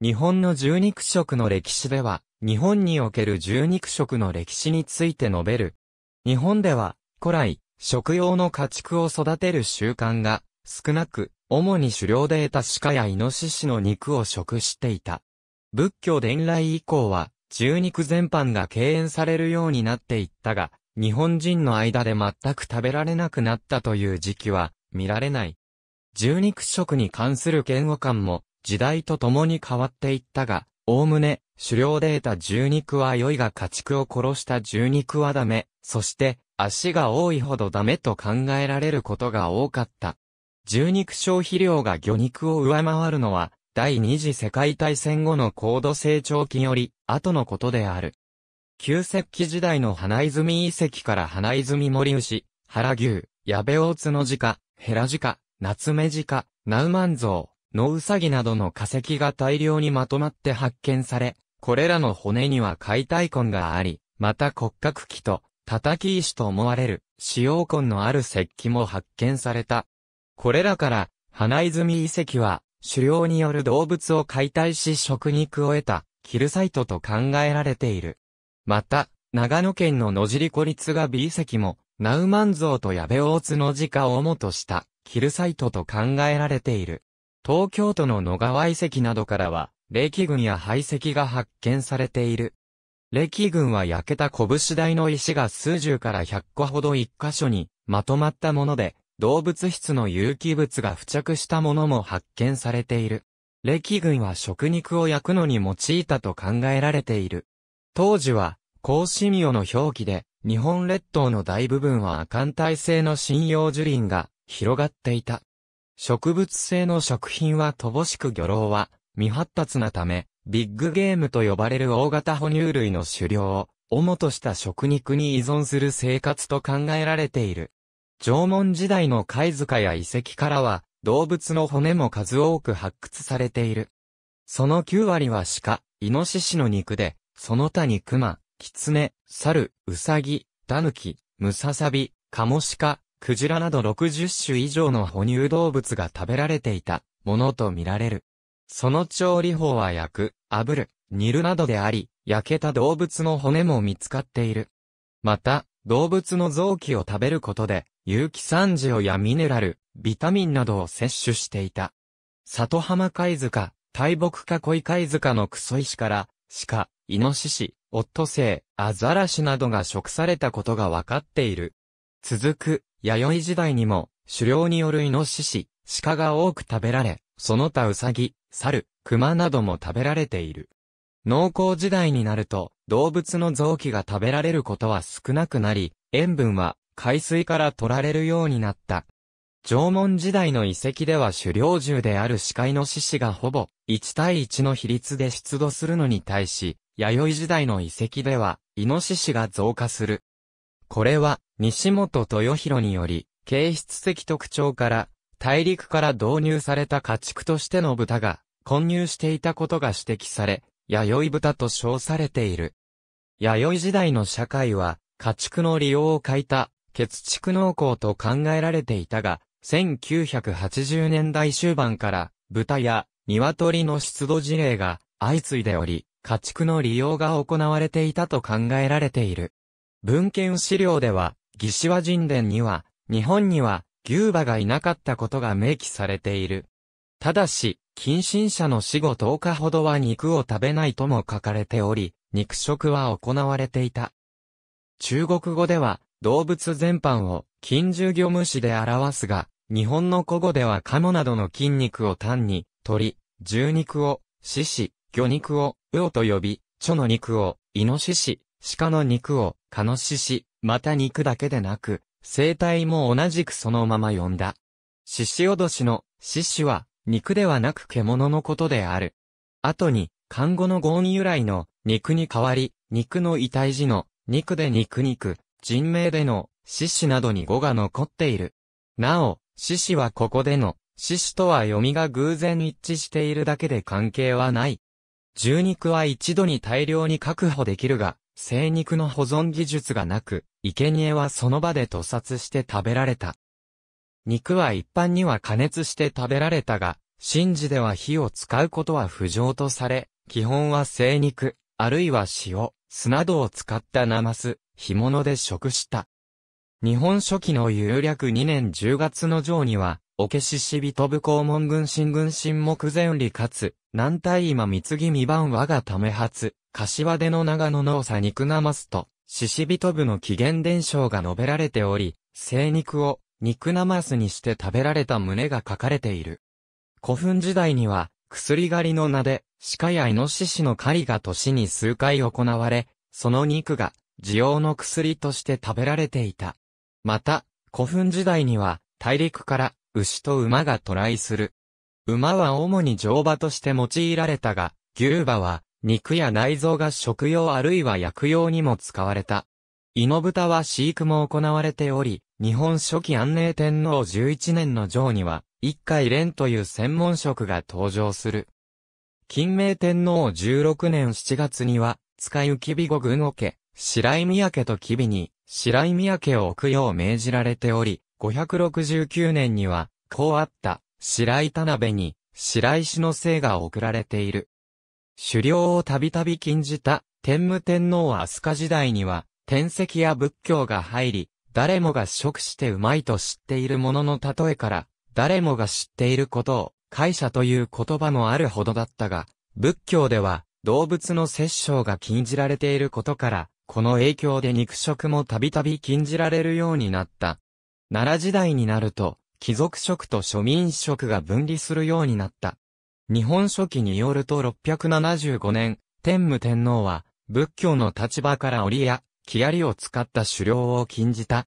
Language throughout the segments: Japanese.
日本の十二食の歴史では、日本における十二食の歴史について述べる。日本では、古来、食用の家畜を育てる習慣が、少なく、主に狩猟で得た鹿やイノシシの肉を食していた。仏教伝来以降は、獣肉全般が敬遠されるようになっていったが、日本人の間で全く食べられなくなったという時期は、見られない。獣肉食に関する嫌悪感も、時代とともに変わっていったが、おおむね、狩猟で得た十二クワいが家畜を殺した十二クワダメ、そして、足が多いほどダメと考えられることが多かった。獣肉消費量が魚肉を上回るのは、第二次世界大戦後の高度成長期より、後のことである。旧石器時代の花泉遺跡から花泉森牛、原牛、矢部大津の鹿、ヘラジカ、ナツメジカ、ナウマンゾウ、ノウサギなどの化石が大量にまとまって発見され、これらの骨には解体痕があり、また骨格器と叩き石と思われる使用痕のある石器も発見された。これらから、花泉遺跡は、狩猟による動物を解体し食肉を得た、キルサイトと考えられている。また、長野県の野尻孤立が美遺跡も、ナウマンゾウとヤベオオツ自家を主とした、キルサイトと考えられている。東京都の野川遺跡などからは、歴群や排石が発見されている。歴群は焼けた拳台の石が数十から100個ほど一箇所にまとまったもので、動物質の有機物が付着したものも発見されている。歴群は食肉を焼くのに用いたと考えられている。当時は、高神魚の表記で、日本列島の大部分は亜寒帯性の針葉樹林が広がっていた。植物性の食品は乏しく魚老は未発達なため、ビッグゲームと呼ばれる大型哺乳類の狩猟を主とした食肉に依存する生活と考えられている。縄文時代の貝塚や遺跡からは動物の骨も数多く発掘されている。その9割は鹿、イノシシの肉で、その他に熊、キツネ、猿、ウサギ、タヌキ、ムササビ、カモシカ、クジラなど60種以上の哺乳動物が食べられていたものとみられる。その調理法は焼く、炙る、煮るなどであり、焼けた動物の骨も見つかっている。また、動物の臓器を食べることで、有機酸塩やミネラル、ビタミンなどを摂取していた。里浜貝塚、大木か恋貝塚のクソ石から、鹿、イノシシ、オットセイ、アザラシなどが食されたことがわかっている。続く、弥生時代にも、狩猟によるイノシシ、鹿が多く食べられ、その他ウサギ、猿、熊なども食べられている。農耕時代になると、動物の臓器が食べられることは少なくなり、塩分は海水から取られるようになった。縄文時代の遺跡では狩猟獣である鹿イノシシがほぼ1対1の比率で出土するのに対し、弥生時代の遺跡ではイノシシが増加する。これは、西本豊弘により、形質的特徴から、大陸から導入された家畜としての豚が、混入していたことが指摘され、弥生豚と称されている。弥生時代の社会は、家畜の利用を欠いた、血畜農耕と考えられていたが、1980年代終盤から、豚や鶏の出土事例が相次いでおり、家畜の利用が行われていたと考えられている。文献資料では、魏志倭人伝には、日本には牛馬がいなかったことが明記されている。ただし、近親者の死後10日ほどは肉を食べないとも書かれており、肉食は行われていた。中国語では、動物全般を近従魚虫で表すが、日本の古語では鴨などの筋肉を単に、鳥、獣肉を、獅子、魚肉を、魚と呼び、蝶の肉を、イノシシ、鹿の肉を、カノシシ、また肉だけでなく、生態も同じくそのまま呼んだ。獅子おどしの、獅子は、肉ではなく獣のことである。後に、漢語の語音由来の、肉に代わり、肉の遺体字の、肉で肉肉、人名での、獅子などに語が残っている。なお、獅子はここでの、獅子とは読みが偶然一致しているだけで関係はない。獣肉は一度に大量に確保できるが、生肉の保存技術がなく、生贄はその場で屠殺して食べられた。肉は一般には加熱して食べられたが、神事では火を使うことは不浄とされ、基本は生肉、あるいは塩、酢などを使ったナマス、干物で食した。日本初期の有略2年10月の上には、おけししびとぶ公文軍神軍神目前理かつ、南大今三ぎ二番我がため発、柏出の長野の佐肉なますと、獅子人部の起源伝承が述べられており、生肉を肉なますにして食べられた旨が書かれている。古墳時代には、薬狩りの名で、鹿やイノシシの狩りが年に数回行われ、その肉が、需要の薬として食べられていた。また、古墳時代には、大陸から、牛と馬が渡来する、馬は主に乗馬として用いられたが、牛馬は、肉や内臓が食用あるいは薬用にも使われた。の豚は飼育も行われており、日本初期安寧天皇11年の上には、一回連という専門職が登場する。金明天皇16年7月には、使い浮び五軍を家、白井宮家と吉備に、白井宮家を置くよう命じられており、569年には、こうあった、白井田鍋に、白石の姓が送られている。狩猟をたびたび禁じた、天武天皇飛鳥時代には、天石や仏教が入り、誰もが食してうまいと知っているものの例えから、誰もが知っていることを、会社という言葉もあるほどだったが、仏教では、動物の殺生が禁じられていることから、この影響で肉食もたびたび禁じられるようになった。奈良時代になると、貴族食と庶民食が分離するようになった。日本書紀によると675年、天武天皇は、仏教の立場から折や、木槍を使った狩猟を禁じた。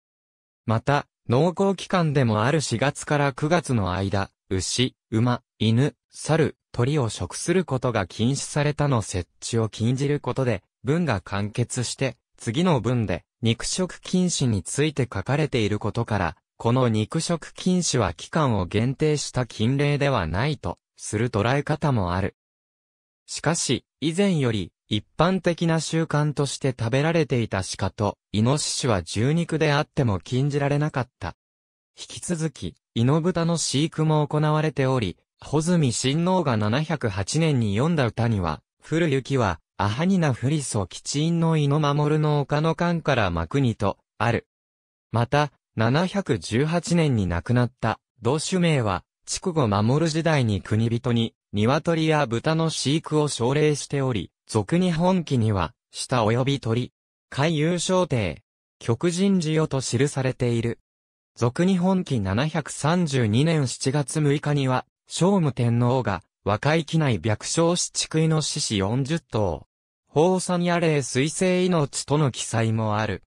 また、農耕期間でもある4月から9月の間、牛、馬、犬、猿、鳥を食することが禁止されたの設置を禁じることで、文が完結して、次の文で、肉食禁止について書かれていることから、この肉食禁止は期間を限定した禁令ではないと、する捉え方もある。しかし、以前より、一般的な習慣として食べられていた鹿と、イノシシは獣肉であっても禁じられなかった。引き続き、イノブタの飼育も行われており、穂積親王が708年に読んだ歌には、古雪は、アハニナフリソ吉因のイノ守の丘の間から幕にと、ある。また、718年に亡くなった、同種名は、筑後守時代に国人に、鶏や豚の飼育を奨励しており、俗に本記には、下及び鳥、海遊商亭、極人事よと記されている。俗に本記732年7月6日には、聖武天皇が、若い機内白昇四畜井の獅子40頭、宝にあ霊水星命との記載もある。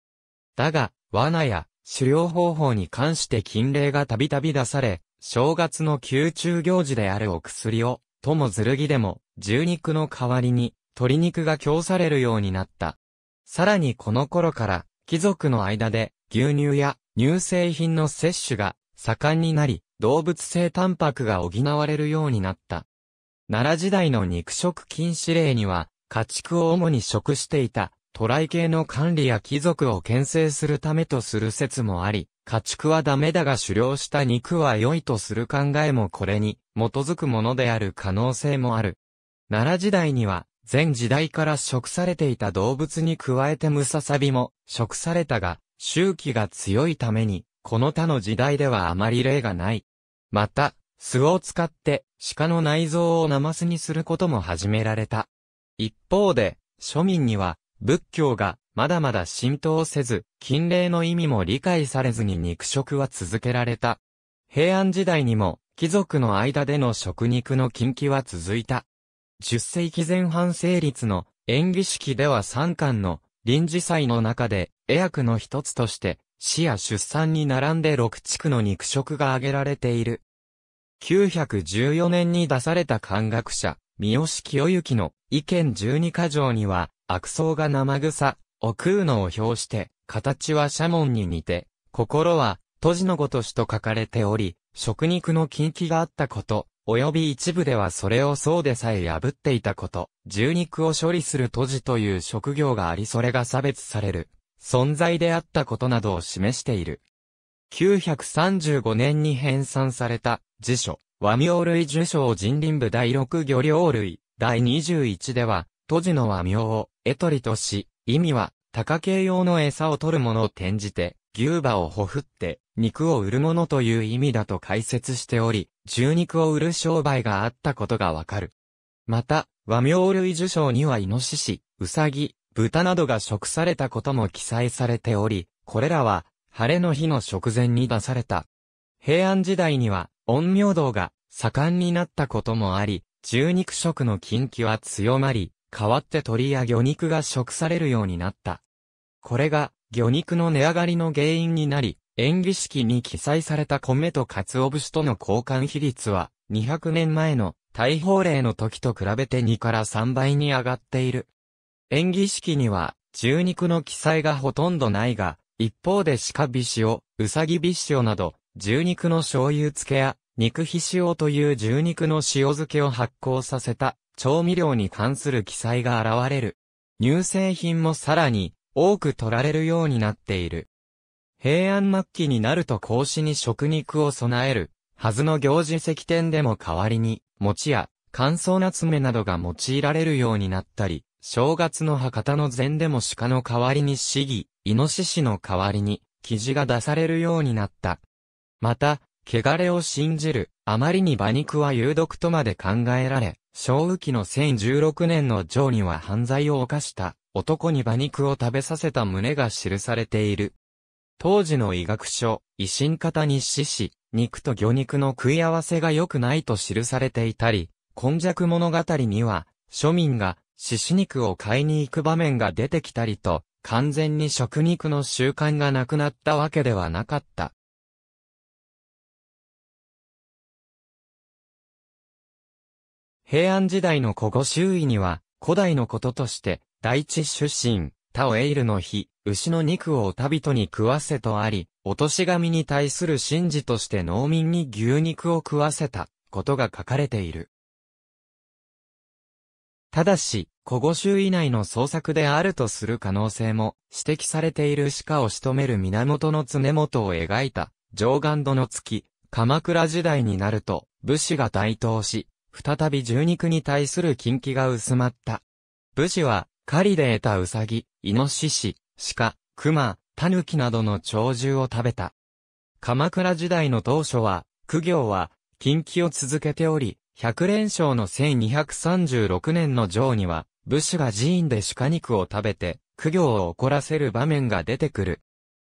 だが、罠や、狩猟方法に関して禁令がたびたび出され、正月の宮中行事であるお薬を、ともずるぎでも、牛肉の代わりに、鶏肉が供されるようになった。さらにこの頃から、貴族の間で、牛乳や乳製品の摂取が盛んになり、動物性タンパクが補われるようになった。奈良時代の肉食禁止令には、家畜を主に食していた渡来系の管理や貴族を牽制するためとする説もあり、家畜はダメだが狩猟した肉は良いとする考えもこれに基づくものである可能性もある。奈良時代には、前時代から食されていた動物に加えてムササビも食されたが、周期が強いために、この他の時代ではあまり例がない。また、巣を使って鹿の内臓をナマスにすることも始められた。一方で、庶民には仏教がまだまだ浸透せず、禁令の意味も理解されずに肉食は続けられた。平安時代にも、貴族の間での食肉の禁忌は続いた。10世紀前半成立の演技式では三冠の臨時祭の中で、絵役の一つとして、死や出産に並んで六地区の肉食が挙げられている。914年に出された漢学者、三好清之の意見十二箇条には、悪草が生草、を食うのを表して、形はシャモンに似て、心は、都市のごとしと書かれており、食肉の禁忌があったこと、及び一部ではそれをそうでさえ破っていたこと、獣肉を処理する都市という職業がありそれが差別される、存在であったことなどを示している。935年に編纂された辞書、和名類受賞人林部第6漁業類、第21では、都市の和名を、エトリとし、意味は、高系用の餌を取るものを転じて、牛馬をほふって、肉を売るものという意味だと解説しており、獣肉を売る商売があったことがわかる。また、和名類受賞にはイノシシ、ウサギ、豚などが食されたことも記載されており、これらは、晴れの日の食前に出された。平安時代には、陰陽道が盛んになったこともあり、獣肉食の禁忌は強まり、代わって鳥や魚肉が食されるようになった。これが、魚肉の値上がりの原因になり、演技式に記載された米と鰹節との交換比率は、200年前の大法令の時と比べて2から3倍に上がっている。演技式には、中肉の記載がほとんどないが、一方で鹿ビシオ、ウサギビシオなど、牛肉の醤油漬けや、肉皮塩という牛肉の塩漬けを発酵させた調味料に関する記載が現れる。乳製品もさらに多く取られるようになっている。平安末期になると格子に食肉を備える、はずの行事石典でも代わりに、餅や乾燥な爪などが用いられるようになったり、正月の博多の禅でも鹿の代わりに市議、イノシシの代わりに、生地が出されるようになった。また、汚れを信じる、あまりに馬肉は有毒とまで考えられ、正雨期の1016年のジには犯罪を犯した、男に馬肉を食べさせた旨が記されている。当時の医学書、維新型に死し、肉と魚肉の食い合わせが良くないと記されていたり、今弱物語には、庶民が獅子肉を買いに行く場面が出てきたりと、完全に食肉の習慣がなくなったわけではなかった。平安時代の古語周囲には、古代のこととして、大地出身、タオエイルの日、牛の肉を旅人に食わせとあり、落とし神に対する神事として農民に牛肉を食わせた、ことが書かれている。ただし、古語集以内の創作であるとする可能性も、指摘されている鹿を仕留める源の常元を描いた、上岸戸の月、鎌倉時代になると、武士が台頭し、再び獣肉に対する禁忌が薄まった。武士は、狩りで得たウサギ、イノシシ、鹿、熊、タヌキなどの鳥獣を食べた。鎌倉時代の当初は、苦行は、禁忌を続けており、百連勝の1236年の城には、武士が寺院で鹿肉を食べて、苦行を怒らせる場面が出てくる。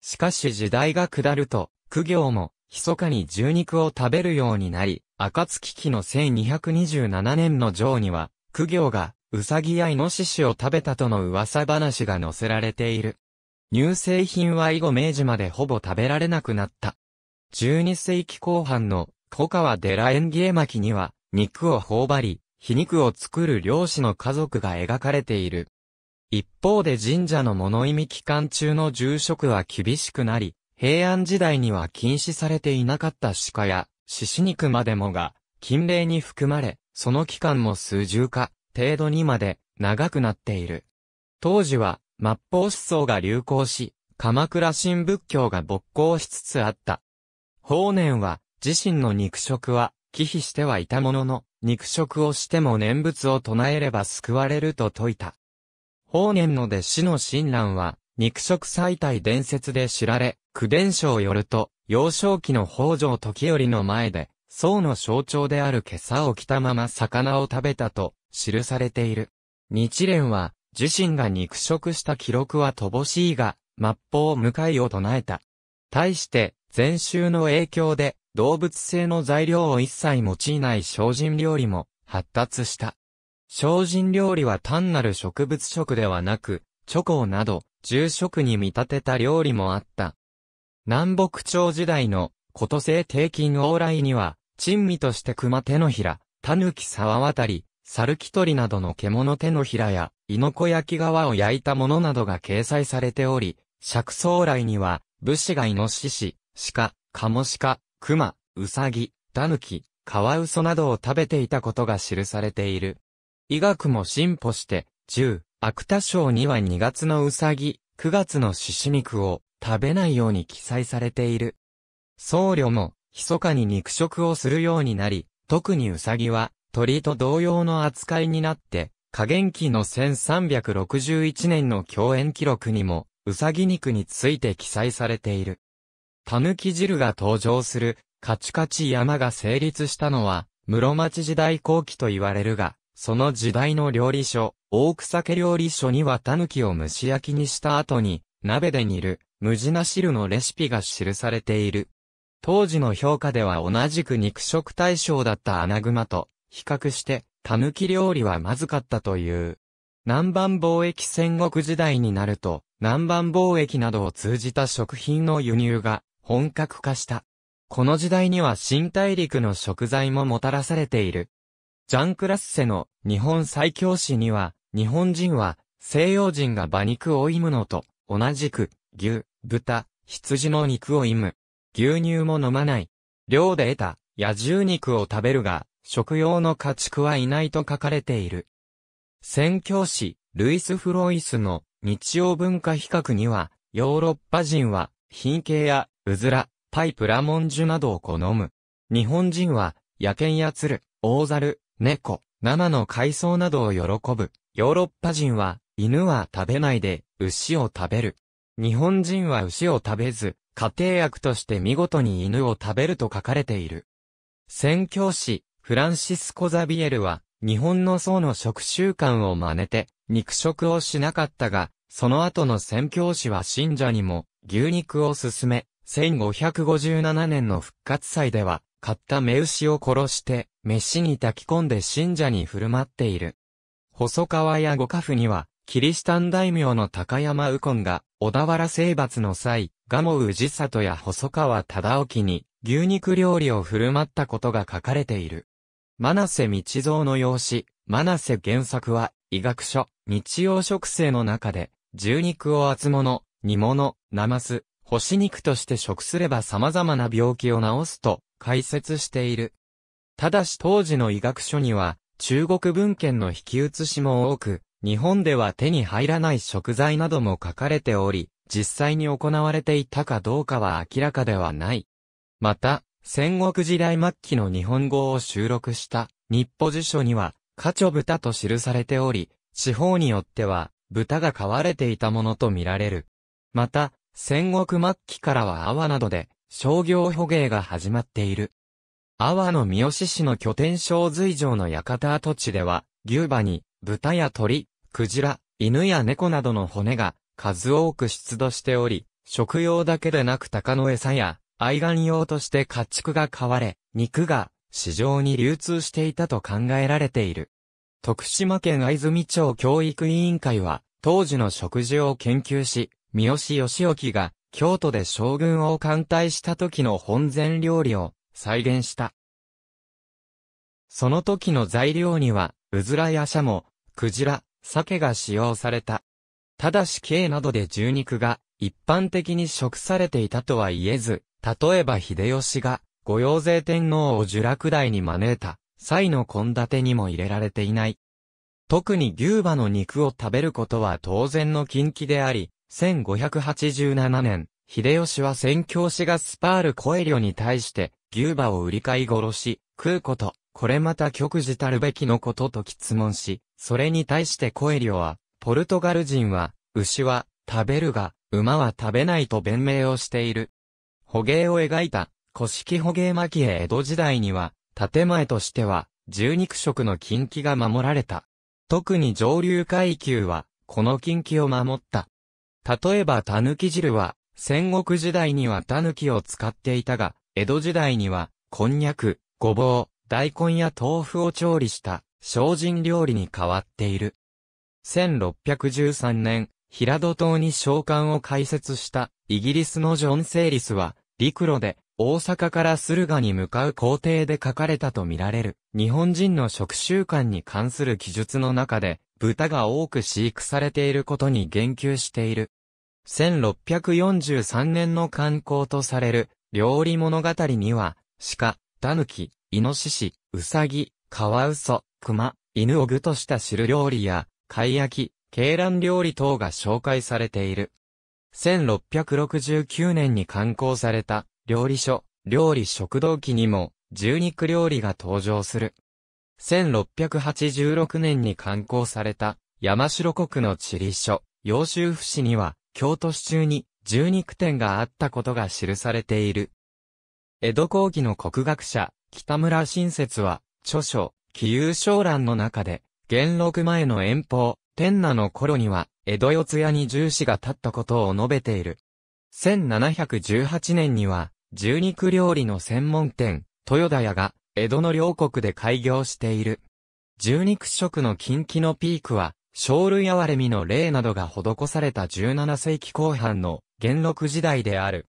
しかし時代が下ると、苦行も、密かに獣肉を食べるようになり、赤月期の1227年の上には、苦行が、うさぎやイノシシを食べたとの噂話が載せられている。乳製品は以後明治までほぼ食べられなくなった。12世紀後半の古川寺園芸巻には、肉を頬張り、皮肉を作る漁師の家族が描かれている。一方で神社の物意味期間中の住職は厳しくなり、平安時代には禁止されていなかった鹿や獅子肉までもが、禁令に含まれ、その期間も数十か、程度にまで、長くなっている。当時は、末法思想が流行し、鎌倉新仏教が勃興しつつあった。法然は、自身の肉食は、忌避してはいたものの、肉食をしても念仏を唱えれば救われると説いた。法然の弟子の親鸞は、肉食最大伝説で知られ、九伝書よると、幼少期の北条時頼の前で、宋の象徴である袈裟を着たまま魚を食べたと記されている。日蓮は、自身が肉食した記録は乏しいが、末法向かいを唱えた。対して、禅宗の影響で、動物性の材料を一切用いない精進料理も発達した。精進料理は単なる植物食ではなく、チョコなど、住食に見立てた料理もあった。南北朝時代の古都西帝金往来には、珍味として熊手のひら、狸沢渡り、猿木鳥などの獣手のひらや、猪子焼き皮を焼いたものなどが掲載されており、釈僧来には、武士がイノシシ、鹿、カモシカ、熊、ウサギ、タヌキ、カワウソなどを食べていたことが記されている。医学も進歩して、10、芥田賞には2月のウサギ、9月の獅子肉を、食べないように記載されている。僧侶も、密かに肉食をするようになり、特にウサギは、鳥と同様の扱いになって、加減期の1361年の共演記録にも、うさぎ肉について記載されている。たぬき汁が登場する、カチカチ山が成立したのは、室町時代後期と言われるが、その時代の料理書、大草家料理書にはたぬきを蒸し焼きにした後に、鍋で煮る、無地な汁のレシピが記されている。当時の評価では同じく肉食対象だったアナグマと比較してキ料理はまずかったという。南蛮貿易戦国時代になると南蛮貿易などを通じた食品の輸入が本格化した。この時代には新大陸の食材ももたらされている。ジャン・クラッセの日本最強史には、日本人は西洋人が馬肉を追いむのと同じく牛、豚、羊の肉を飲む。牛乳も飲まない。量で得た、野獣肉を食べるが、食用の家畜はいないと書かれている。宣教師、ルイス・フロイスの日曜文化比較には、ヨーロッパ人は、品形や、うずら、パイプラモンジュなどを好む。日本人は、野犬や鶴、大猿、猫、生の海藻などを喜ぶ。ヨーロッパ人は、犬は食べないで、牛を食べる。日本人は牛を食べず、家庭薬として見事に犬を食べると書かれている。宣教師、フランシスコ・ザビエルは、日本の僧の食習慣を真似て、肉食をしなかったが、その後の宣教師は信者にも、牛肉を勧め、1557年の復活祭では、買った目牛を殺して、飯に炊き込んで信者に振る舞っている。細川や五家父には、キリシタン大名の高山右近が、小田原征伐の際、蒲生氏里や細川忠興に牛肉料理を振る舞ったことが書かれている。真瀬道蔵の養子、真瀬原作は、医学書、日曜食生の中で、獣肉を厚物、煮物、ナマス、干し肉として食すれば様々な病気を治すと解説している。ただし当時の医学書には、中国文献の引き写しも多く、日本では手に入らない食材なども書かれており、実際に行われていたかどうかは明らかではない。また、戦国時代末期の日本語を収録した日報辞書には、カチョ豚と記されており、地方によっては、豚が飼われていたものとみられる。また、戦国末期からは阿波などで、商業捕鯨が始まっている。阿波の三好市の拠点小随城の館跡地では、牛馬に、豚や鳥、クジラ、犬や猫などの骨が数多く出土しており、食用だけでなく鷹の餌や愛玩用として家畜が飼われ、肉が市場に流通していたと考えられている。徳島県藍住町教育委員会は、当時の食事を研究し、三好義興が京都で将軍を艦隊した時の本膳料理を再現した。その時の材料には、うずらやシャモ、クジラ、鮭が使用された。ただし刑などで獣肉が一般的に食されていたとは言えず、例えば秀吉が御用税天皇を受落台に招いた際の献立にも入れられていない。特に牛馬の肉を食べることは当然の禁忌であり、1587年、秀吉は宣教師がスパールコエリョに対して牛馬を売り買い殺し、食うこと、これまた極自たるべきのことと質問し、それに対してコエリオは、ポルトガル人は、牛は食べるが、馬は食べないと弁明をしている。捕鯨を描いた、古式捕鯨巻へ江戸時代には、建前としては、十肉食の禁忌が守られた。特に上流階級は、この禁忌を守った。例えば狸汁は、戦国時代には狸を使っていたが、江戸時代には、こんにゃく、ごぼう、大根や豆腐を調理した精進料理に変わっている。1613年、平戸島に召喚を開設したイギリスのジョン・セイリスは、陸路で大阪から駿河に向かう工程で書かれたとみられる日本人の食習慣に関する記述の中で、豚が多く飼育されていることに言及している。1643年の観光とされる料理物語には、鹿、狸、イノシシ、ウサギ、カワウソ、クマ、犬を具とした汁料理や、貝焼き、鶏卵料理等が紹介されている。1669年に刊行された、料理書、料理食堂記にも、獣肉料理が登場する。1686年に刊行された、山城国の地理書、洋州府市には、京都市中に、獣肉店があったことが記されている。江戸後期の国学者、北村新説は、著書、気遊章覧の中で、元禄前の遠方、天那の頃には、江戸四谷に重視が立ったことを述べている。1718年には、十肉料理の専門店、豊田屋が、江戸の両国で開業している。十肉食の近畿のピークは、生類哀れみの例などが施された17世紀後半の元禄時代である。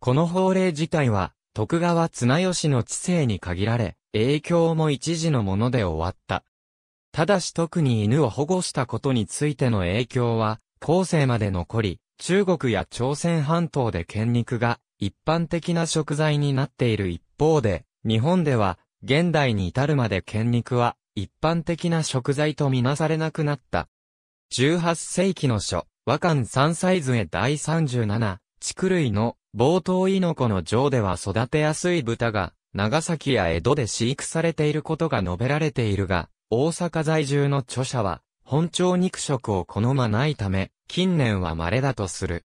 この法令自体は、徳川綱吉の知性に限られ、影響も一時のもので終わった。ただし特に犬を保護したことについての影響は、後世まで残り、中国や朝鮮半島で犬肉が一般的な食材になっている一方で、日本では現代に至るまで犬肉は一般的な食材とみなされなくなった。18世紀の書、和漢三歳図へ第37、地区類の冒頭イノコの城では育てやすい豚が、長崎や江戸で飼育されていることが述べられているが、大阪在住の著者は、本調肉食を好まないため、近年は稀だとする。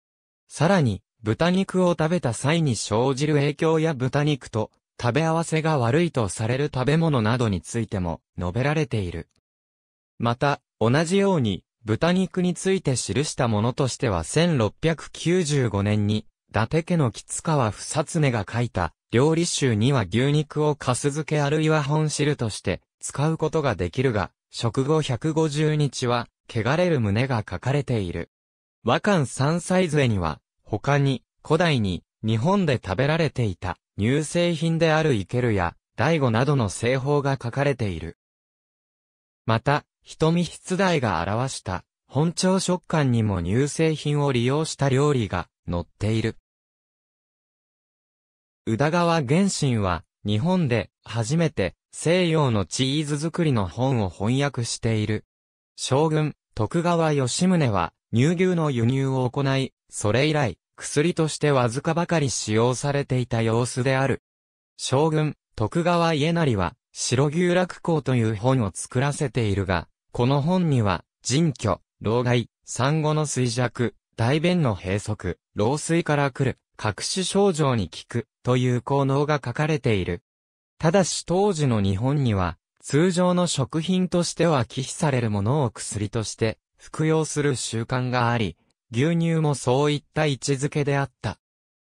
さらに、豚肉を食べた際に生じる影響や豚肉と食べ合わせが悪いとされる食べ物などについても述べられている。また、同じように豚肉について記したものとしては1695年に伊達家の吉川不つ根が書いた、料理集には牛肉を粕漬けあるいは本汁として使うことができるが、食後150日は、汚れる旨が書かれている。和漢三歳杖には、他に、古代に、日本で食べられていた、乳製品であるイケルや、大悟などの製法が書かれている。また、瞳筆大が表した、本調食感にも乳製品を利用した料理が載っている。宇田川玄神は、日本で初めて西洋のチーズ作りの本を翻訳している。将軍、徳川吉宗は乳牛の輸入を行い、それ以来、薬としてわずかばかり使用されていた様子である。将軍、徳川家成は、白牛落校という本を作らせているが、この本には、人居、老害、産後の衰弱、大便の閉塞、老衰から来る、各種症状に効く、という効能が書かれている。ただし当時の日本には、通常の食品としては忌避されるものを薬として服用する習慣があり、牛乳もそういった位置づけであった。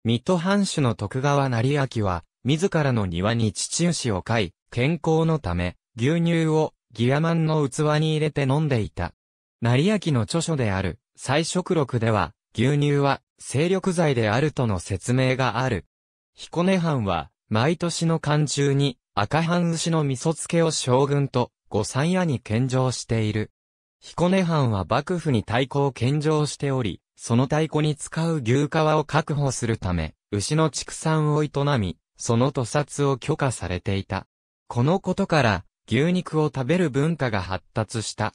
水戸藩主の徳川成明は、自らの庭に父牛を飼い、健康のため、牛乳をギアマンの器に入れて飲んでいた。成明の著書である、再食録では、牛乳は精力剤であるとの説明がある。彦根藩は、毎年の寒中に赤藩牛の味噌漬けを将軍と御三夜に献上している。彦根藩は幕府に太鼓を献上しており、その太鼓に使う牛革を確保するため、牛の畜産を営み、その屠殺を許可されていた。このことから、牛肉を食べる文化が発達した。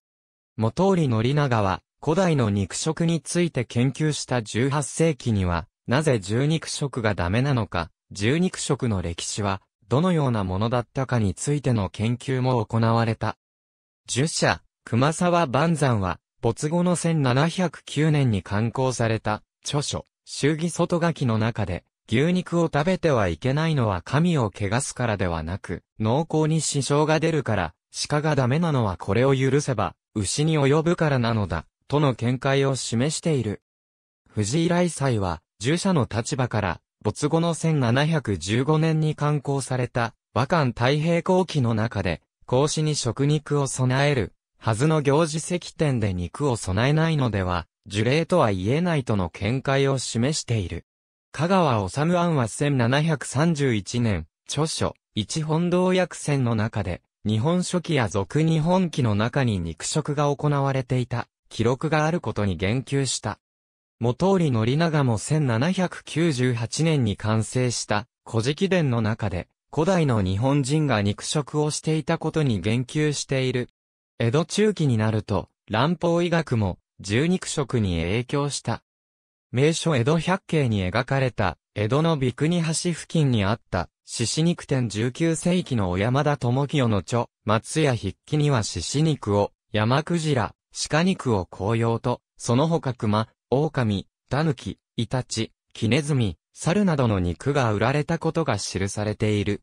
元織宣長は、古代の肉食について研究した18世紀には、なぜ獣肉食がダメなのか、獣肉食の歴史は、どのようなものだったかについての研究も行われた。儒者、熊沢万山は、没後の1709年に刊行された、著書、祝儀外書きの中で、牛肉を食べてはいけないのは神を汚すからではなく、濃厚に支障が出るから、鹿がダメなのはこれを許せば、牛に及ぶからなのだ。との見解を示している。藤井来祭は、従者の立場から、没後の1715年に刊行された、和漢太平後期の中で、孔子に食肉を備える、はずの行事石典で肉を備えないのでは、樹齢とは言えないとの見解を示している。香川治安は1731年、著書、一本道薬船の中で、日本書紀や俗日本記の中に肉食が行われていた、記録があることに言及した。元織宣長も1798年に完成した古事記伝の中で、古代の日本人が肉食をしていたことに言及している。江戸中期になると、乱方医学も、獣肉食に影響した。名所江戸百景に描かれた、江戸の三国橋付近にあった、獅子肉店19世紀の小山田智清の著、松屋筆記には獅子肉を、山クジラ、鹿肉を紅葉と、その他熊、狼、狸、イタチ、キネズミ、猿などの肉が売られたことが記されている。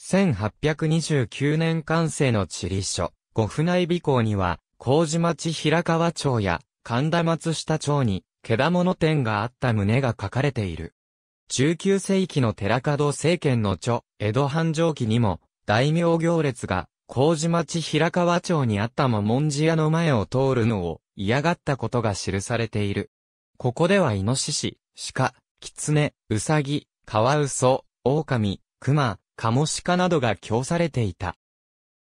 1829年完成の地理書、五府内美港には、麹町平川町や神田松下町に、毛玉の店があった旨が書かれている。19世紀の寺門政権の著、江戸繁盛期にも、大名行列が麹町平川町にあったももんじ屋の前を通るのを嫌がったことが記されている。ここではイノシシ、鹿、キツネ、ウサギ、カワウソ、オオカミ、クマ、カモシカなどが供されていた。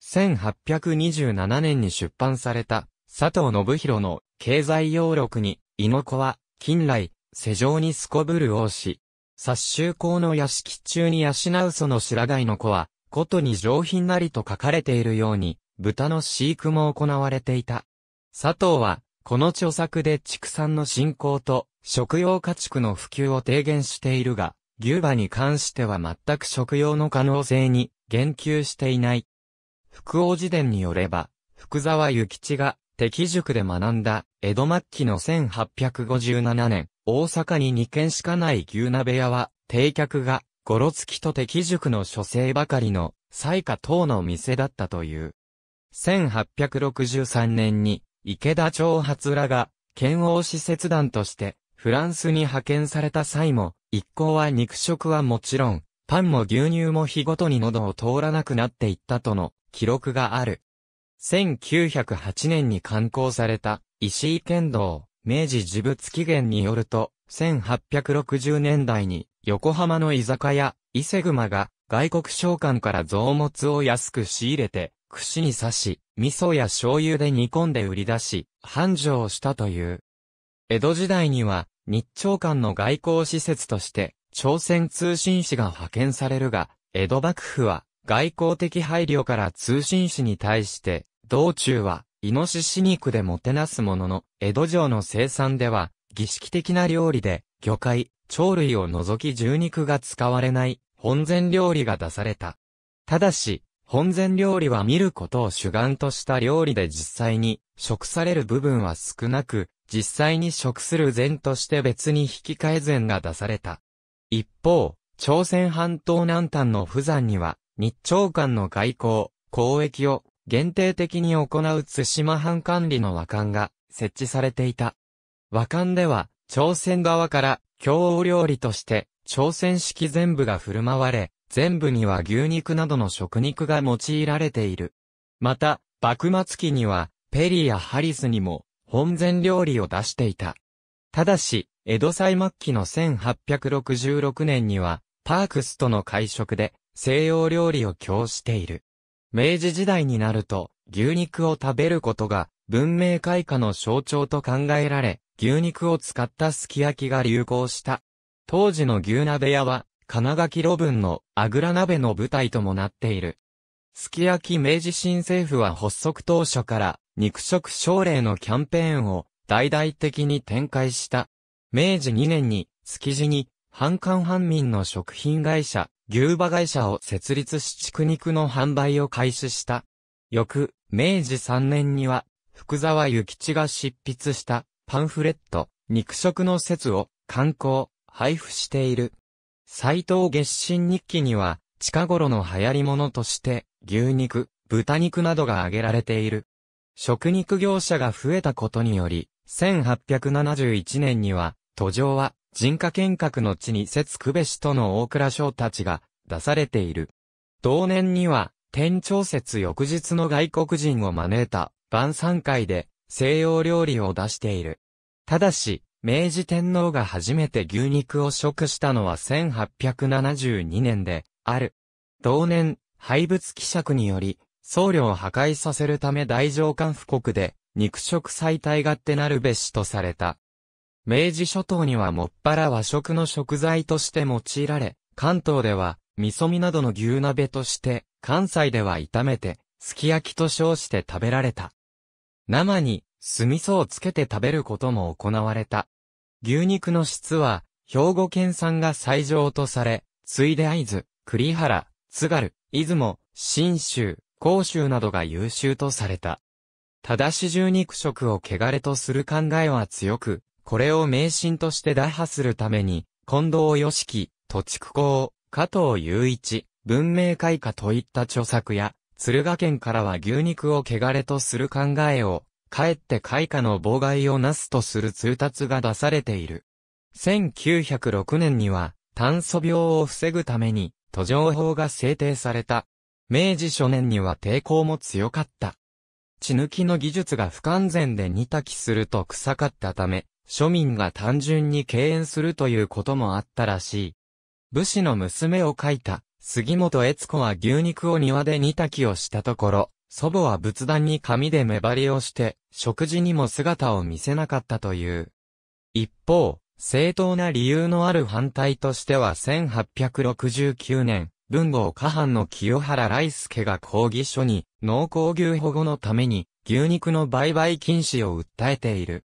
1827年に出版された佐藤信弘の経済要録に、イノコは近来、世上にすこぶる王子。殺臭公の屋敷中に養うその白貝の子は、ことに上品なりと書かれているように、豚の飼育も行われていた。佐藤は、この著作で畜産の振興と食用家畜の普及を提言しているが、牛馬に関しては全く食用の可能性に言及していない。福王寺伝によれば、福沢諭吉が敵塾で学んだ江戸末期の1857年、大阪に2軒しかない牛鍋屋は、定客がゴロツキと敵塾の書生ばかりの、彩花等の店だったという。1863年に、池田長八らが、剣王使節団として、フランスに派遣された際も、一行は肉食はもちろん、パンも牛乳も日ごとに喉を通らなくなっていったとの記録がある。1908年に刊行された石井剣道明治事物起源によると、1860年代に横浜の居酒屋、伊勢熊が外国商館から増物を安く仕入れて、串に刺し、味噌や醤油で煮込んで売り出し、繁盛したという。江戸時代には、日朝間の外交施設として、朝鮮通信使が派遣されるが、江戸幕府は、外交的配慮から通信使に対して、道中は、イノシシ肉でもてなすものの、江戸城の生産では、儀式的な料理で、魚介、鳥類を除き獣肉が使われない、本膳料理が出された。ただし、本膳料理は見ることを主眼とした料理で実際に食される部分は少なく、実際に食する膳として別に引き換え膳が出された。一方、朝鮮半島南端の釜山には、日朝間の外交、交易を限定的に行う対馬藩管理の和館が設置されていた。和漢では、朝鮮側から、京王料理として、朝鮮式全部が振る舞われ、全部には牛肉などの食肉が用いられている。また、幕末期には、ペリーやハリスにも、本膳料理を出していた。ただし、江戸最末期の1866年には、パークスとの会食で、西洋料理を供している。明治時代になると、牛肉を食べることが、文明開化の象徴と考えられ、牛肉を使ったすき焼きが流行した。当時の牛鍋屋は、金垣路分のあぐら鍋の舞台ともなっている。すき焼き明治新政府は発足当初から肉食奨励のキャンペーンを大々的に展開した。明治2年に築地に半官半民の食品会社、牛馬会社を設立し畜肉の販売を開始した。翌、明治3年には福沢諭吉が執筆したパンフレット、肉食の説を刊行、配布している。斎藤月新日記には、近頃の流行り物として、牛肉、豚肉などが挙げられている。食肉業者が増えたことにより、1871年には、途上は人家見学の地に説くべしとの大倉省たちが出されている。同年には、天朝節翌日の外国人を招いた晩餐会で西洋料理を出している。ただし、明治天皇が初めて牛肉を食したのは1872年で、ある。同年、廃物希釈により、僧侶を破壊させるため大上官布告で、肉食最大がってなるべしとされた。明治諸島にはもっぱら和食の食材として用いられ、関東では、味噌煮などの牛鍋として、関西では炒めて、すき焼きと称して食べられた。生に、酢味噌をつけて食べることも行われた。牛肉の質は、兵庫県産が最上とされ、ついで合図、栗原、津軽、出雲、新州、甲州などが優秀とされた。ただし十肉食を汚れとする考えは強く、これを迷信として打破するために、近藤義樹、土地公、加藤雄一、文明開化といった著作や、敦賀県からは牛肉を汚れとする考えを、かえって開花の妨害をなすとする通達が出されている。1906年には、炭素病を防ぐために、途上法が制定された。明治初年には抵抗も強かった。血抜きの技術が不完全で煮炊きすると臭かったため、庶民が単純に敬遠するということもあったらしい。武士の娘を書いた杉本悦子は牛肉を庭で煮炊きをしたところ、祖母は仏壇に紙で目張りをして、食事にも姿を見せなかったという。一方、正当な理由のある反対としては1869年、文豪下半の清原来介が抗議書に、農耕牛保護のために、牛肉の売買禁止を訴えている。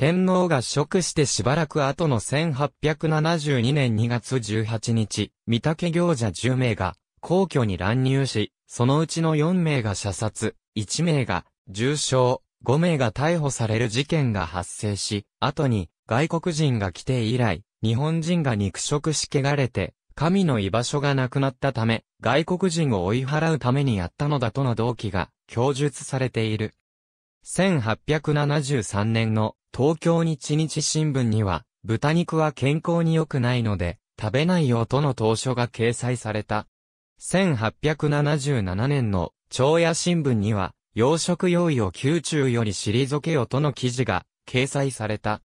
天皇が職してしばらく後の1872年2月18日、御岳行者10名が、皇居に乱入し、そのうちの4名が射殺、1名が重傷、5名が逮捕される事件が発生し、後に外国人が来て以来、日本人が肉食しけがれて、神の居場所がなくなったため、外国人を追い払うためにやったのだとの動機が供述されている。1873年の東京日日新聞には、豚肉は健康に良くないので、食べないよとの当初が掲載された。1877年の朝野新聞には、養殖用意を宮中より退けよとの記事が掲載された。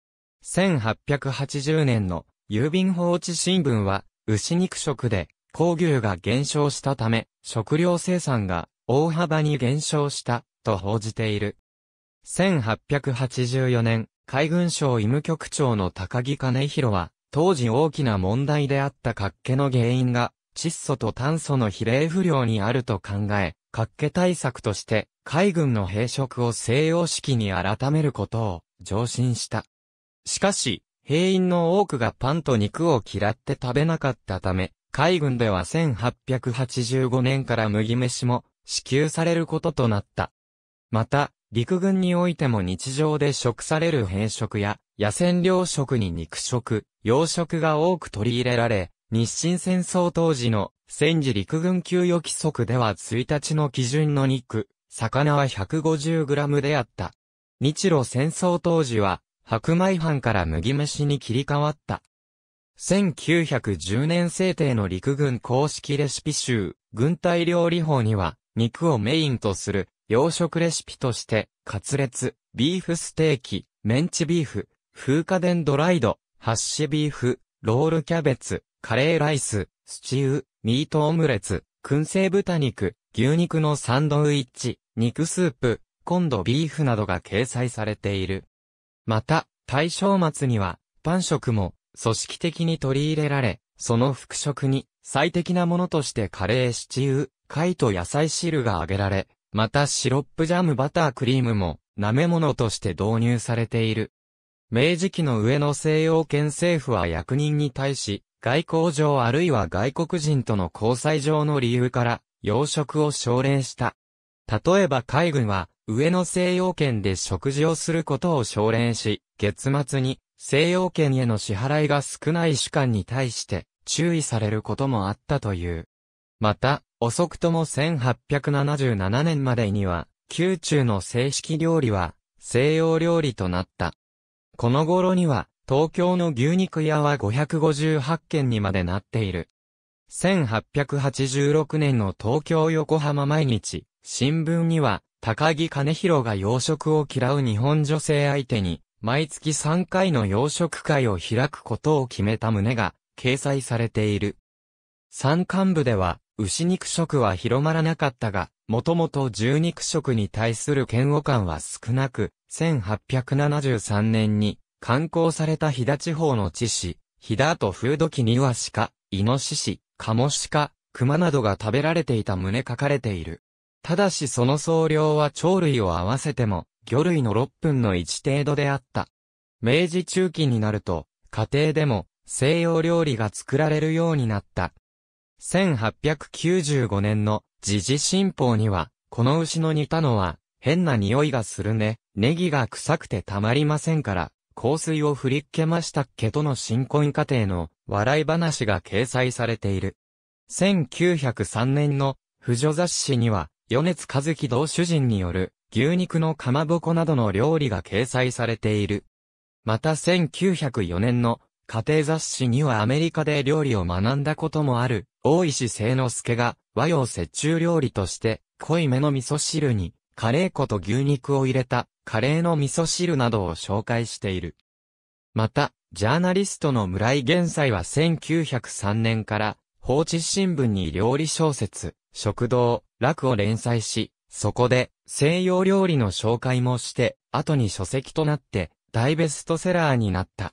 1880年の郵便放置新聞は、牛肉食で、高牛が減少したため、食料生産が大幅に減少した、と報じている。1884年、海軍省医務局長の高木兼弘は、当時大きな問題であった活気の原因が、窒素と炭素の比例不良にあると考え、活気対策として、海軍の兵食を西洋式に改めることを、上申した。しかし、兵員の多くがパンと肉を嫌って食べなかったため、海軍では1885年から麦飯も支給されることとなった。また、陸軍においても日常で食される変食や、野戦糧食に肉食、養殖が多く取り入れられ、日清戦争当時の戦時陸軍給与規則では1日の基準の肉、魚は 150g であった。日露戦争当時は、白米飯から麦飯に切り替わった。1910年制定の陸軍公式レシピ集、軍隊料理法には、肉をメインとする洋食レシピとして、カツレツ、ビーフステーキ、メンチビーフ、風化電ドライド、ハッシュビーフ、ロールキャベツ、カレーライス、スチュー、ミートオムレツ、燻製豚肉、牛肉のサンドウィッチ、肉スープ、コンドビーフなどが掲載されている。また、大正末には、パン食も、組織的に取り入れられ、その副食に、最適なものとしてカレーシチュー、貝と野菜汁が挙げられ、またシロップジャムバタークリームも舐め物として導入されている。明治期の上の西洋圏政府は役人に対し、外交上あるいは外国人との交際上の理由から、養殖を奨励した。例えば海軍は、上野西洋圏で食事をすることを奨励し、月末に西洋圏への支払いが少ない主観に対して注意されることもあったという。また、遅くとも1877年までには、宮中の正式料理は、西洋料理となった。この頃には、東京の牛肉屋は558軒にまでなっている。1886年の東京横浜毎日、新聞には、高木兼弘が洋食を嫌う日本女性相手に、毎月3回の洋食会を開くことを決めた旨が、掲載されている。山間部では、牛肉食は広まらなかったが、もともと獣肉食に対する嫌悪感は少なく、1873年に、観光された飛騨地方の知事、飛騨と風土記には鹿、イノシシ、カモシカ、熊などが食べられていた旨書かれている。ただしその総量は鳥類を合わせても、魚類の6分の1程度であった。明治中期になると、家庭でも西洋料理が作られるようになった。1895年の時事新報には、この牛の煮たのは、変な匂いがするね、ネギが臭くてたまりませんから、香水を振りっけましたっけとの新婚家庭の笑い話が掲載されている。1903年の婦女雑誌には、米津和樹同主人による牛肉のかまぼこなどの料理が掲載されている。また1904年の家庭雑誌にはアメリカで料理を学んだこともある、大石聖之助が和洋折衷料理として、濃いめの味噌汁に、カレー粉と牛肉を入れた、カレーの味噌汁などを紹介している。また、ジャーナリストの村井玄斎は1903年から、放置新聞に料理小説、食堂、楽を連載し、そこで西洋料理の紹介もして、後に書籍となって大ベストセラーになった。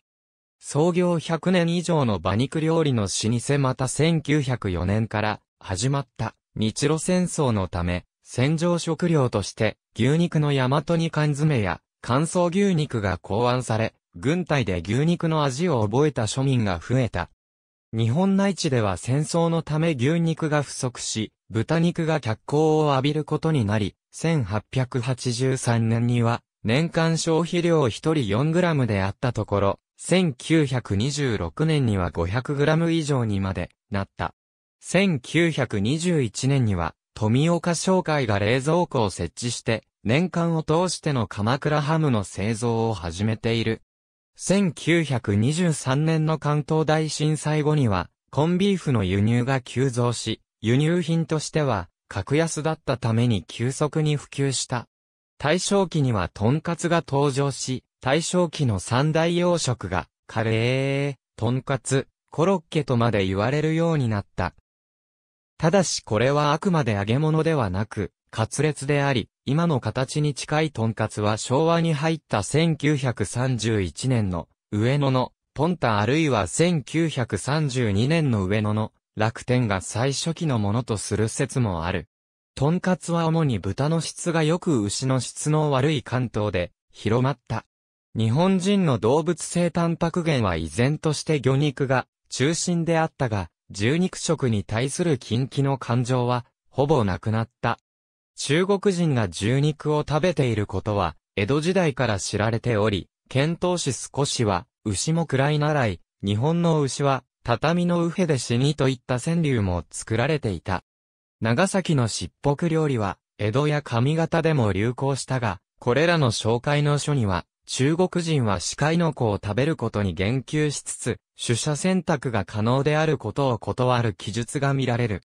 創業100年以上の馬肉料理の老舗また1904年から始まった日露戦争のため、戦場食料として牛肉の大和に缶詰や乾燥牛肉が考案され、軍隊で牛肉の味を覚えた庶民が増えた。日本内地では戦争のため牛肉が不足し、豚肉が脚光を浴びることになり、1883年には年間消費量1人 4g であったところ、1926年には 500g 以上にまでなった。1921年には、富岡商会が冷蔵庫を設置して、年間を通しての鎌倉ハムの製造を始めている。1923年の関東大震災後には、コンビーフの輸入が急増し、輸入品としては、格安だったために急速に普及した。大正期にはトンカツが登場し、大正期の三大洋食が、カレー、トンカツ、コロッケとまで言われるようになった。ただしこれはあくまで揚げ物ではなく、カツレツであり、今の形に近いトンカツは昭和に入った1931年の上野のポンタあるいは1932年の上野の楽天が最初期のものとする説もある。トンカツは主に豚の質が良く牛の質の悪い関東で広まった。日本人の動物性タンパク源は依然として魚肉が中心であったが、獣肉食に対する禁忌の感情は、ほぼなくなった。中国人が獣肉を食べていることは、江戸時代から知られており、遣唐使少しは、牛も暗な習い、日本の牛は、畳の右辺で死にといった川柳も作られていた。長崎のしっぽく料理は、江戸や上方でも流行したが、これらの紹介の書には、中国人は鹿の子を食べることに言及しつつ、取捨選択が可能であることを断る記述が見られる。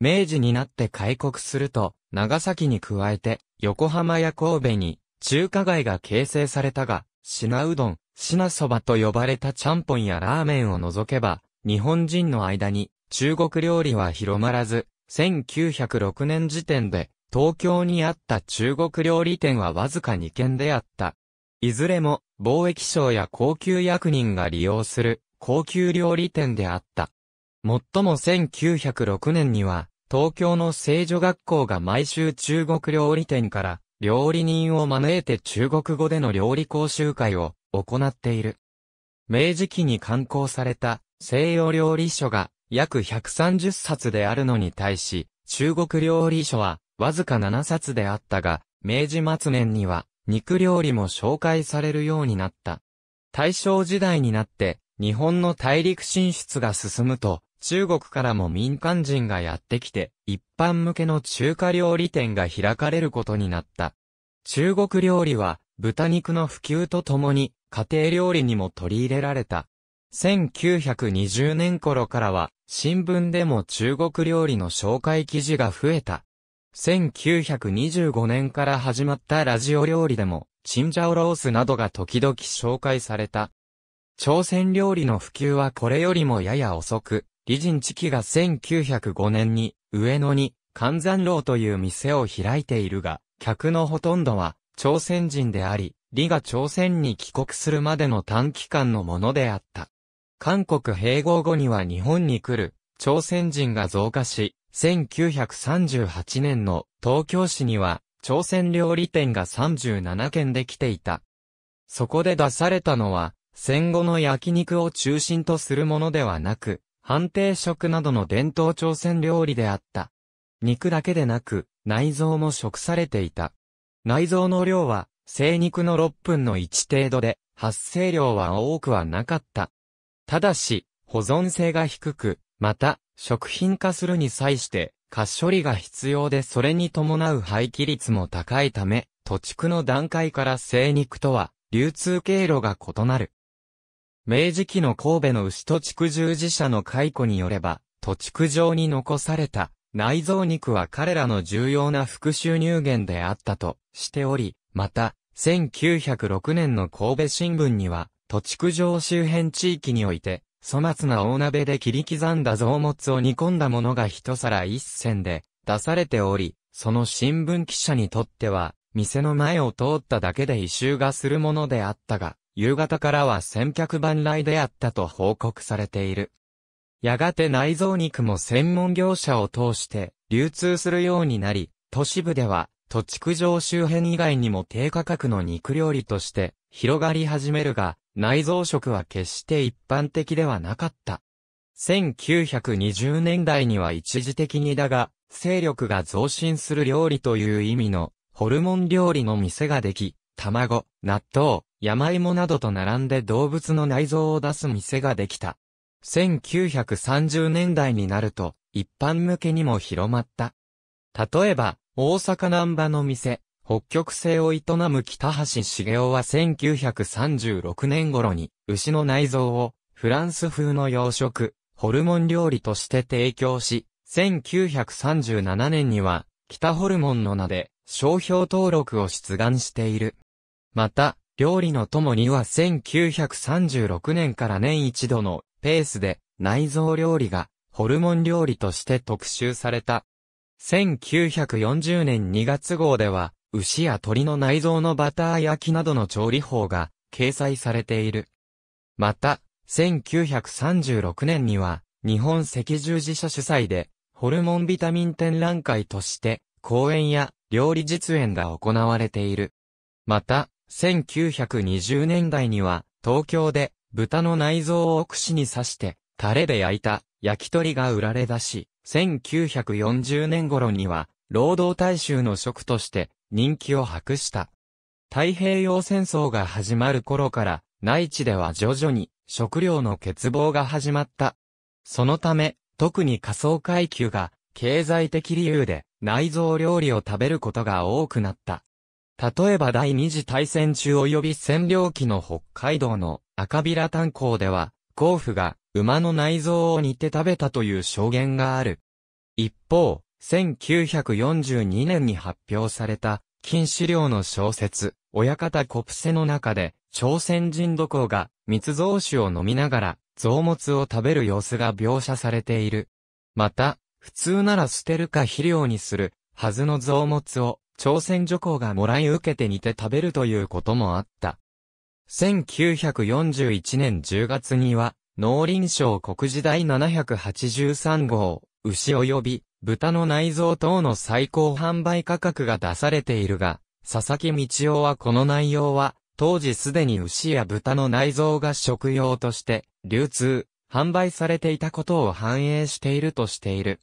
明治になって開国すると、長崎に加えて、横浜や神戸に、中華街が形成されたが、品うどん、品そばと呼ばれたちゃんぽんやラーメンを除けば、日本人の間に、中国料理は広まらず、1906年時点で、東京にあった中国料理店はわずか2軒であった。いずれも貿易商や高級役人が利用する高級料理店であった。もっとも1906年には東京の聖女学校が毎週中国料理店から料理人を招いて中国語での料理講習会を行っている。明治期に刊行された西洋料理書が約130冊であるのに対し、中国料理書はわずか7冊であったが、明治末年には肉料理も紹介されるようになった。大正時代になって、日本の大陸進出が進むと、中国からも民間人がやってきて、一般向けの中華料理店が開かれることになった。中国料理は、豚肉の普及とともに、家庭料理にも取り入れられた。1920年頃からは、新聞でも中国料理の紹介記事が増えた。1925年から始まったラジオ料理でも、チンジャオロースなどが時々紹介された。朝鮮料理の普及はこれよりもやや遅く、李人知期が1905年に、上野に、関山楼という店を開いているが、客のほとんどは、朝鮮人であり、李が朝鮮に帰国するまでの短期間のものであった。韓国併合後には日本に来る、朝鮮人が増加し、1938年の東京市には、朝鮮料理店が37軒できていた。そこで出されたのは、戦後の焼肉を中心とするものではなく、判定食などの伝統朝鮮料理であった。肉だけでなく、内臓も食されていた。内臓の量は、生肉の6分の1程度で、発生量は多くはなかった。ただし、保存性が低く、また、食品化するに際して、滑処理が必要でそれに伴う廃棄率も高いため、土地区の段階から生肉とは、流通経路が異なる。明治期の神戸の牛土地区従事者の解雇によれば、土地区上に残された内臓肉は彼らの重要な副収入源であったとしており、また、1906年の神戸新聞には、土地区上周辺地域において、粗末な大鍋で切り刻んだ臓物を煮込んだものが一皿一銭で出されており、その新聞記者にとっては、店の前を通っただけで異臭がするものであったが、夕方からは先客万来であったと報告されている。やがて内臓肉も専門業者を通して流通するようになり、都市部では土地区上周辺以外にも低価格の肉料理として広がり始めるが、内臓食は決して一般的ではなかった。1920年代には一時的にだが、勢力が増進する料理という意味の、ホルモン料理の店ができ、卵、納豆、山芋などと並んで動物の内臓を出す店ができた。1930年代になると、一般向けにも広まった。例えば、大阪南波の店、北極星を営む北橋茂雄は1936年頃に、牛の内臓を、フランス風の養殖、ホルモン料理として提供し、1937年には、北ホルモンの名で、商標登録を出願している。また、料理の友には1936年から年一度のペースで内臓料理がホルモン料理として特集された。1940年2月号では牛や鳥の内臓のバター焼きなどの調理法が掲載されている。また、1936年には、日本赤十字社主催で、ホルモンビタミン展覧会として、講演や料理実演が行われている。また、1920年代には、東京で豚の内臓を串に刺して、タレで焼いた焼き鳥が売られ出し、1940年頃には、労働大衆の食として人気を博した。太平洋戦争が始まる頃から、内地では徐々に食料の欠乏が始まった。そのため、特に仮想階級が経済的理由で内臓料理を食べることが多くなった。例えば第二次大戦中及び占領期の北海道の赤平炭鉱では、甲府が馬の内臓を煮て食べたという証言がある。一方、1942年に発表された、金資料の小説、親方コプセの中で、朝鮮人土工が密造酒を飲みながら、臓物を食べる様子が描写されている。また、普通なら捨てるか肥料にする、はずの臓物を、朝鮮女工がもらい受けて煮て食べるということもあった。1941年10月には、農林省国時第783号、牛及び豚の内臓等の最高販売価格が出されているが、佐々木道夫はこの内容は、当時すでに牛や豚の内臓が食用として、流通、販売されていたことを反映しているとしている。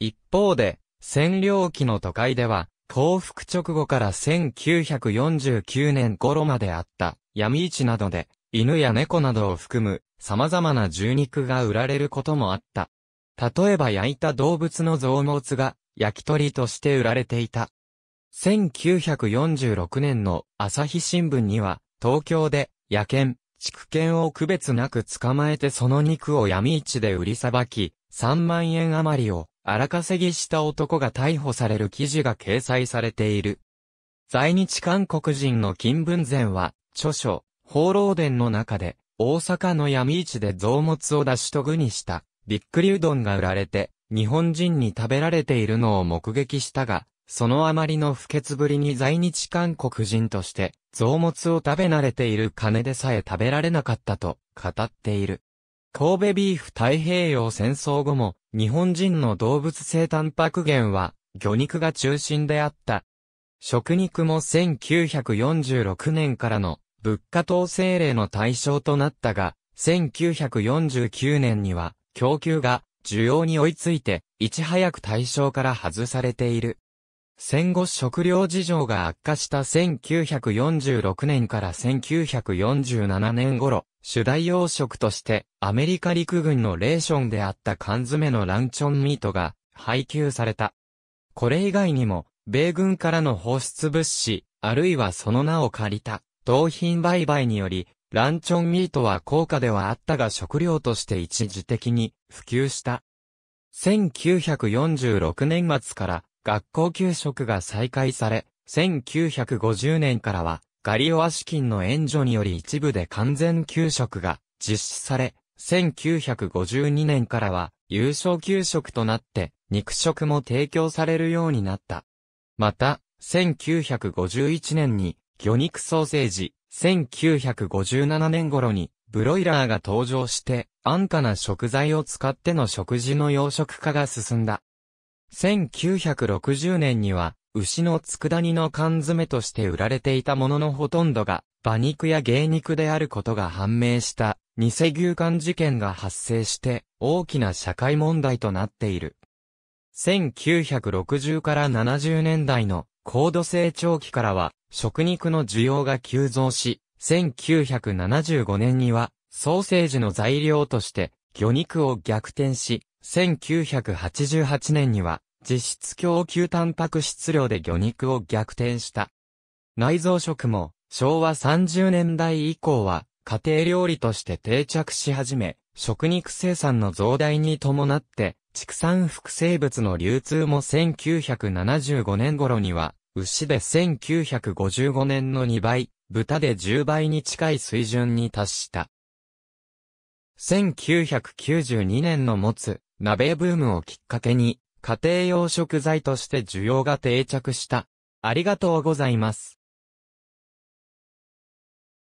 一方で、占領期の都会では、降伏直後から1949年頃まであった闇市などで、犬や猫などを含む様々な獣肉が売られることもあった。例えば焼いた動物の臓物が焼き鳥として売られていた。1946年の朝日新聞には、東京で野犬、畜犬を区別なく捕まえてその肉を闇市で売りさばき、3万円余りを荒稼ぎした男が逮捕される記事が掲載されている。在日韓国人の金文前は、著書、放浪伝の中で、大阪の闇市で増物を出しとぐにしたびっくりうどんが売られて、日本人に食べられているのを目撃したが、そのあまりの不潔ぶりに在日韓国人として、臓物を食べ慣れている金でさえ食べられなかったと語っている。神戸ビーフ太平洋戦争後も、日本人の動物性タンパク源は、魚肉が中心であった。食肉も1946年からの物価統制令の対象となったが、1949年には供給が需要に追いついて、いち早く対象から外されている。戦後食料事情が悪化した1946年から1947年頃、主題養殖としてアメリカ陸軍のレーションであった缶詰のランチョンミートが配給された。これ以外にも、米軍からの放出物資、あるいはその名を借りた、同品売買により、ランチョンミートは高価ではあったが食料として一時的に普及した。1946年末から学校給食が再開され、1950年からはガリオア資金の援助により一部で完全給食が実施され、1952年からは優勝給食となって肉食も提供されるようになった。また、1951年に魚肉ソーセージ、1957年頃に、ブロイラーが登場して、安価な食材を使っての食事の養殖化が進んだ。1960年には、牛の佃煮の缶詰として売られていたもののほとんどが、馬肉や芸肉であることが判明した、偽牛缶事件が発生して、大きな社会問題となっている。1960から70年代の高度成長期からは、食肉の需要が急増し、1975年には、ソーセージの材料として、魚肉を逆転し、1988年には、実質供給タンパク質量で魚肉を逆転した。内臓食も、昭和30年代以降は、家庭料理として定着し始め、食肉生産の増大に伴って、畜産副生物の流通も1975年頃には牛で1955年の2倍、豚で10倍に近い水準に達した。1992年の持つ鍋ブームをきっかけに家庭用食材として需要が定着した。ありがとうございます。